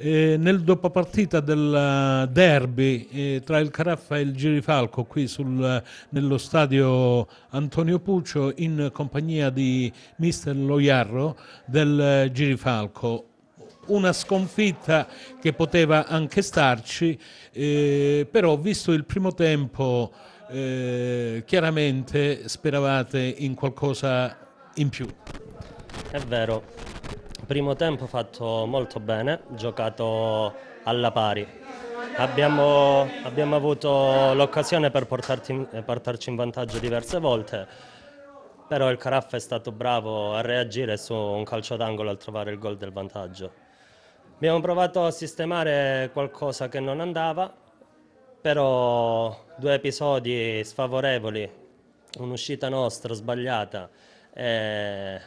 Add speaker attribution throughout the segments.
Speaker 1: Eh, nel dopopartita del eh, derby eh, tra il Caraffa e il Girifalco qui sul, eh, nello stadio Antonio Puccio in compagnia di mister Loiarro del eh, Girifalco una sconfitta che poteva anche starci eh, però visto il primo tempo chiaramente speravate in qualcosa in più
Speaker 2: è vero Primo tempo fatto molto bene, giocato alla pari. Abbiamo, abbiamo avuto l'occasione per in, eh, portarci in vantaggio diverse volte, però il Caraff è stato bravo a reagire su un calcio d'angolo al trovare il gol del vantaggio. Abbiamo provato a sistemare qualcosa che non andava, però due episodi sfavorevoli, un'uscita nostra sbagliata e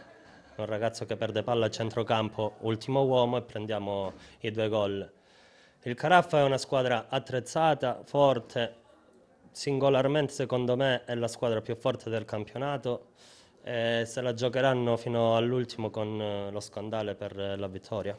Speaker 2: un ragazzo che perde palla a centrocampo, ultimo uomo e prendiamo i due gol. Il Caraffa è una squadra attrezzata, forte, singolarmente secondo me è la squadra più forte del campionato e se la giocheranno fino all'ultimo con eh, lo scandale per eh, la vittoria.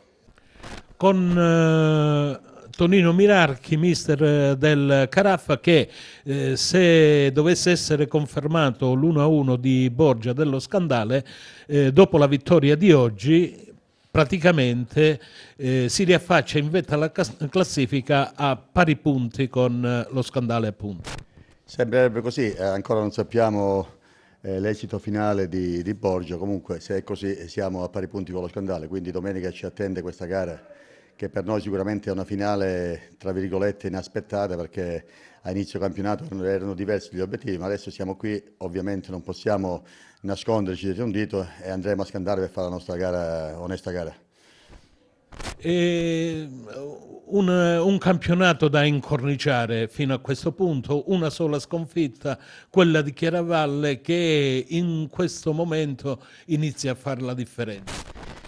Speaker 1: Con eh Tonino Mirarchi, mister eh, del Caraffa, che eh, se dovesse essere confermato l'1-1 di Borgia dello scandale, eh, dopo la vittoria di oggi praticamente eh, si riaffaccia in vetta alla classifica a pari punti con eh, lo scandale appunto.
Speaker 3: Sembrerebbe così, eh, ancora non sappiamo l'esito finale di, di Borgia, comunque se è così siamo a pari punti con lo scandale, quindi domenica ci attende questa gara che per noi sicuramente è una finale, tra virgolette, inaspettata perché a inizio campionato erano diversi gli obiettivi, ma adesso siamo qui, ovviamente non possiamo nasconderci dietro un dito e andremo a scandare per fare la nostra gara, onesta gara. E
Speaker 1: un, un, campionato da incorniciare fino a questo punto, una sola sconfitta, quella di Chiaravalle che in questo momento inizia a fare la differenza.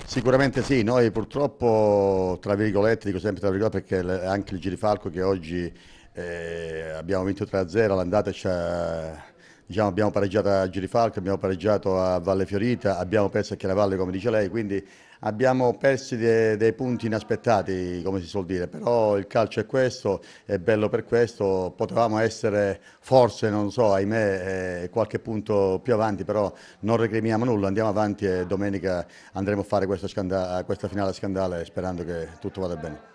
Speaker 3: Sicuramente sì, noi purtroppo, tra virgolette, dico sempre tra virgolette perché anche il Girifalco che oggi eh, abbiamo vinto 3-0, l'andata ci ha Diciamo, abbiamo pareggiato a Girifalco, abbiamo pareggiato a Valle Fiorita, abbiamo perso a Chiaravalle come dice lei, quindi abbiamo perso dei, dei punti inaspettati come si suol dire, però il calcio è questo, è bello per questo, potevamo essere forse, non so, ahimè, eh, qualche punto più avanti, però non recriminiamo nulla, andiamo avanti e domenica andremo a fare questa, questa finale scandale sperando che tutto vada bene.